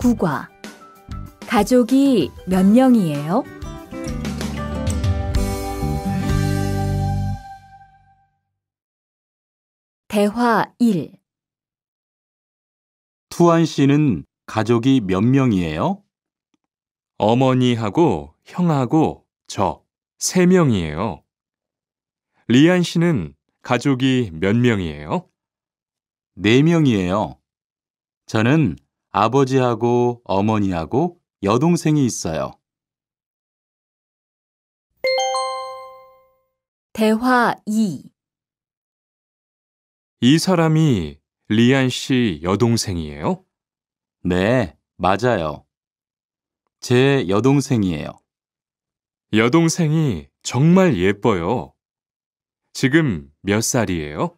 국화. 가족이 몇 명이에요? 대화 1 투안 씨는 가족이 몇 명이에요? 어머니하고 형하고 저 세 명이에요. 리안 씨는 가족이 몇 명이에요? 네 명이에요. 저는 아버지하고 어머니하고 여동생이 있어요. 대화 2. 이 사람이 리안 씨 여동생이에요? 네, 맞아요. 제 여동생이에요. 여동생이 정말 예뻐요. 지금 몇 살이에요?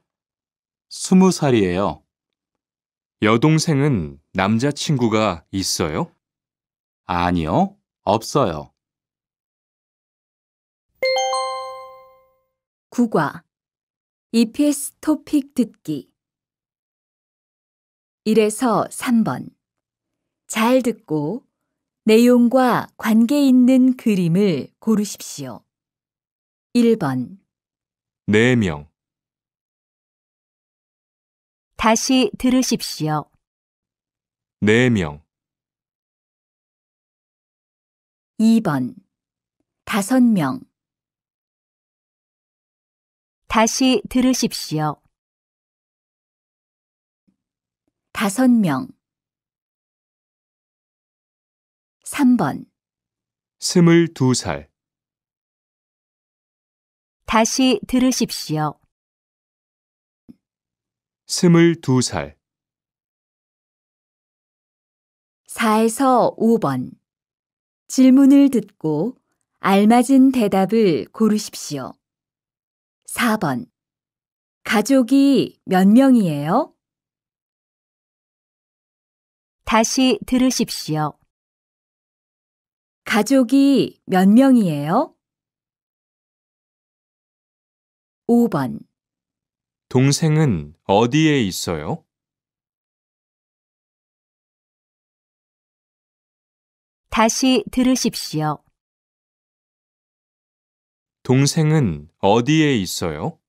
스무 살이에요. 여동생은 남자친구가 있어요? 아니요, 없어요. 국과 EPS 토픽 듣기 1에서 3번 잘 듣고 내용과 관계 있는 그림을 고르십시오. 1번 4명 다시 들으십시오. 네 명, 2번 다섯 명 다시 들으십시오. 다섯 명 3번 스물두 살, 다시 들으십시오. 스물두 살 4에서 5번 질문을 듣고 알맞은 대답을 고르십시오. 4번 가족이 몇 명이에요? 다시 들으십시오. 가족이 몇 명이에요? 5번 동생은 어디에 있어요? 다시 들으십시오. 동생은 어디에 있어요?